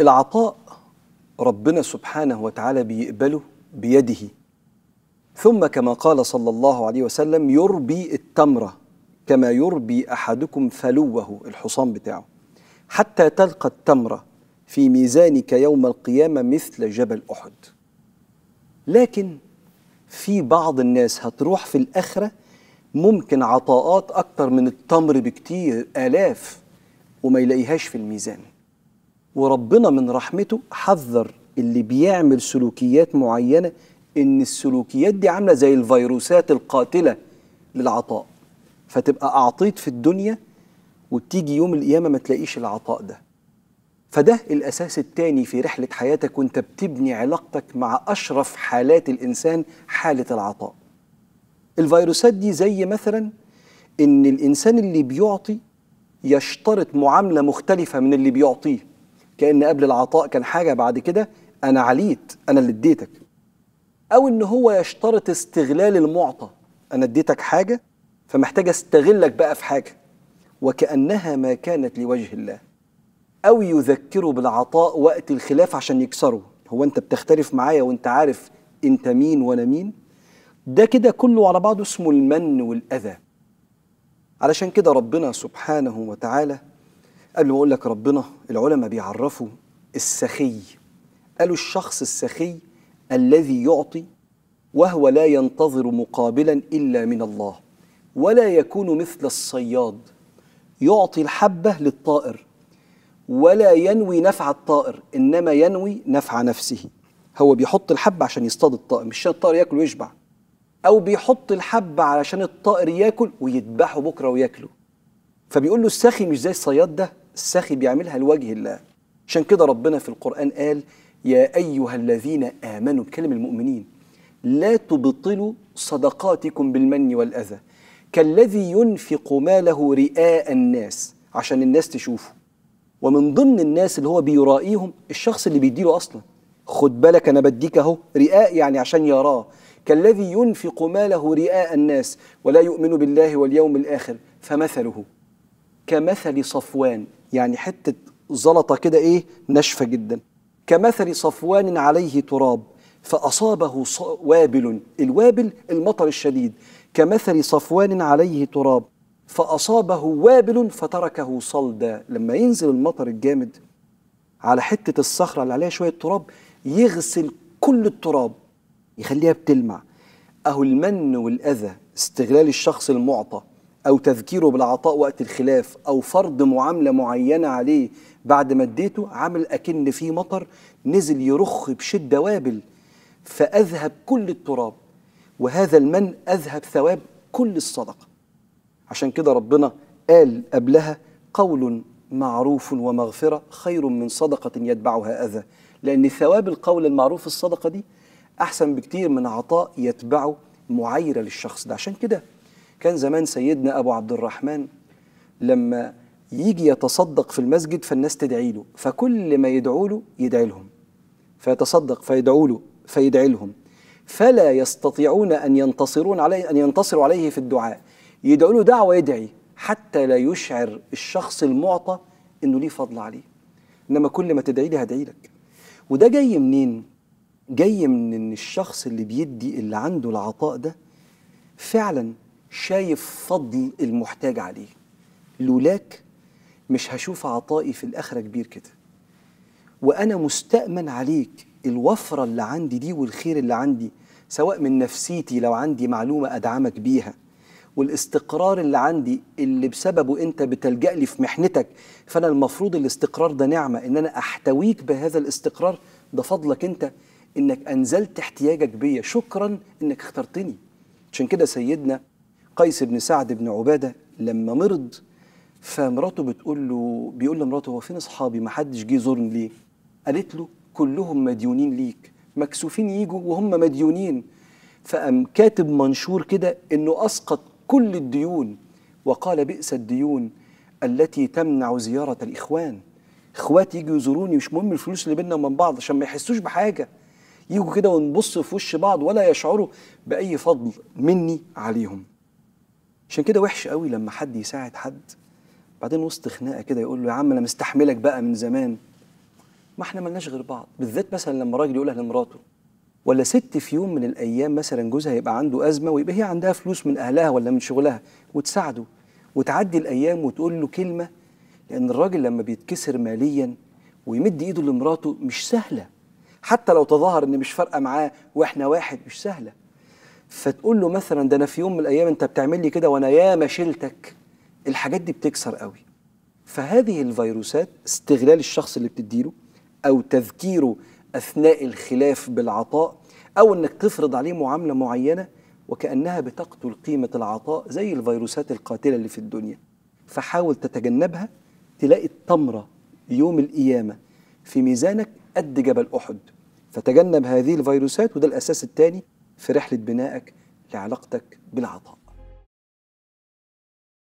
العطاء ربنا سبحانه وتعالى بيقبله بيده ثم كما قال صلى الله عليه وسلم يربي التمرة كما يربي أحدكم فلوه الحصان بتاعه حتى تلقى التمرة في ميزانك يوم القيامة مثل جبل أحد لكن في بعض الناس هتروح في الآخرة ممكن عطاءات أكتر من التمر بكتير آلاف وما يلاقيهاش في الميزان وربنا من رحمته حذر اللي بيعمل سلوكيات معينة إن السلوكيات دي عاملة زي الفيروسات القاتلة للعطاء فتبقى أعطيت في الدنيا وبتيجي يوم القيامة ما تلاقيش العطاء ده فده الأساس التاني في رحلة حياتك وانت بتبني علاقتك مع أشرف حالات الإنسان حالة العطاء الفيروسات دي زي مثلا إن الإنسان اللي بيعطي يشترط معاملة مختلفة من اللي بيعطيه كان قبل العطاء كان حاجه بعد كده انا عليت انا اللي اديتك او ان هو يشترط استغلال المعطى انا اديتك حاجه فمحتاج استغلك بقى في حاجه وكانها ما كانت لوجه الله او يذكره بالعطاء وقت الخلاف عشان يكسره هو انت بتختلف معايا وانت عارف انت مين وانا مين ده كده كله على بعضه اسمه المن والاذى علشان كده ربنا سبحانه وتعالى قبل ما اقول لك ربنا العلماء بيعرفوا السخي قالوا الشخص السخي الذي يعطي وهو لا ينتظر مقابلا الا من الله ولا يكون مثل الصياد يعطي الحبه للطائر ولا ينوي نفع الطائر انما ينوي نفع نفسه هو بيحط الحبه عشان يصطاد الطائر مش عشان الطائر ياكل ويشبع او بيحط الحبه علشان الطائر ياكل ويذبحه بكره وياكله فبيقول له السخي مش زي الصياد ده السخي بيعملها لوجه الله عشان كده ربنا في القرآن قال يا أيها الذين آمنوا بكلم المؤمنين لا تبطلوا صدقاتكم بالمن والأذى كالذي ينفق ماله رئاء الناس عشان الناس تشوفه ومن ضمن الناس اللي هو بيرائيهم الشخص اللي بيديله أصلا خد بالك أنا بديك أهو رئاء يعني عشان يراه كالذي ينفق ماله رئاء الناس ولا يؤمن بالله واليوم الآخر فمثله كمثل صفوان يعني حتة زلطة كده إيه ناشفة جدا كمثل صفوان عليه تراب فأصابه وابل الوابل المطر الشديد كمثل صفوان عليه تراب فأصابه وابل فتركه صلدا لما ينزل المطر الجامد على حتة الصخرة اللي عليها شوية تراب يغسل كل التراب يخليها بتلمع أهو المن والأذى استغلال الشخص المعطى أو تذكيره بالعطاء وقت الخلاف أو فرض معاملة معينة عليه بعد ما اديته عمل أكن في مطر نزل يرخ بشدة وابل فأذهب كل التراب وهذا المن أذهب ثواب كل الصدقة عشان كده ربنا قال قبلها قول معروف ومغفرة خير من صدقة يتبعها أذى لأن ثواب القول المعروف الصدقة دي أحسن بكتير من عطاء يتبعه معايرة للشخص ده عشان كده كان زمان سيدنا أبو عبد الرحمن لما يجي يتصدق في المسجد فالناس تدعي له فكل ما يدعوا له يدعي لهم فيتصدق فيدعوا له فيدعي لهم فلا يستطيعون أن ينتصرون عليه أن ينتصروا عليه في الدعاء يدعوا له دعوة يدعي حتى لا يشعر الشخص المعطى إنه ليه فضل عليه إنما كل ما تدعي لي هدعي لك وده جاي منين؟ جاي من إن الشخص اللي بيدي اللي عنده العطاء ده فعلا شايف فضل المحتاج عليه لولاك مش هشوف عطائي في الآخرة كبير كده وأنا مستأمن عليك الوفرة اللي عندي دي والخير اللي عندي سواء من نفسيتي لو عندي معلومة أدعمك بيها والاستقرار اللي عندي اللي بسببه أنت بتلجأ لي في محنتك فأنا المفروض الاستقرار ده نعمة إن أنا أحتويك بهذا الاستقرار ده فضلك أنت إنك أنزلت احتياجك بيا شكرا إنك اخترتني عشان كده سيدنا قيس بن سعد بن عبادة لما مرض فمراته بتقول له بيقول لمراته هو فين اصحابي ما حدش جه يزورني ليه قالت له كلهم مديونين ليك مكسوفين يجوا وهم مديونين فقام كاتب منشور كده انه اسقط كل الديون وقال بئس الديون التي تمنع زياره الاخوان اخواتي يجوا يزوروني مش مهم الفلوس اللي بيننا وبين بعض عشان ما يحسوش بحاجه يجوا كده ونبص في وش بعض ولا يشعروا باي فضل مني عليهم عشان كده وحش قوي لما حد يساعد حد بعدين وسط خناقه كده يقول له يا عم انا مستحملك بقى من زمان ما احنا ملناش غير بعض بالذات مثلا لما راجل يقولها لمراته ولا ست في يوم من الايام مثلا جوزها يبقى عنده ازمه ويبقى هي عندها فلوس من اهلها ولا من شغلها وتساعده وتعدي الايام وتقول له كلمه لان الراجل لما بيتكسر ماليا ويمد ايده لمراته مش سهله حتى لو تظاهر ان مش فارقه معاه واحنا واحد مش سهله فتقول له مثلا ده انا في يوم من الايام انت بتعمل لي كده وانا ياما شلتك الحاجات دي بتكسر قوي فهذه الفيروسات استغلال الشخص اللي بتديله او تذكيره اثناء الخلاف بالعطاء او انك تفرض عليه معامله معينه وكانها بتقتل قيمه العطاء زي الفيروسات القاتله اللي في الدنيا فحاول تتجنبها تلاقي التمره يوم القيامه في ميزانك قد جبل احد فتجنب هذه الفيروسات وده الاساس الثاني في رحله بنائك لعلاقتك بالعطاء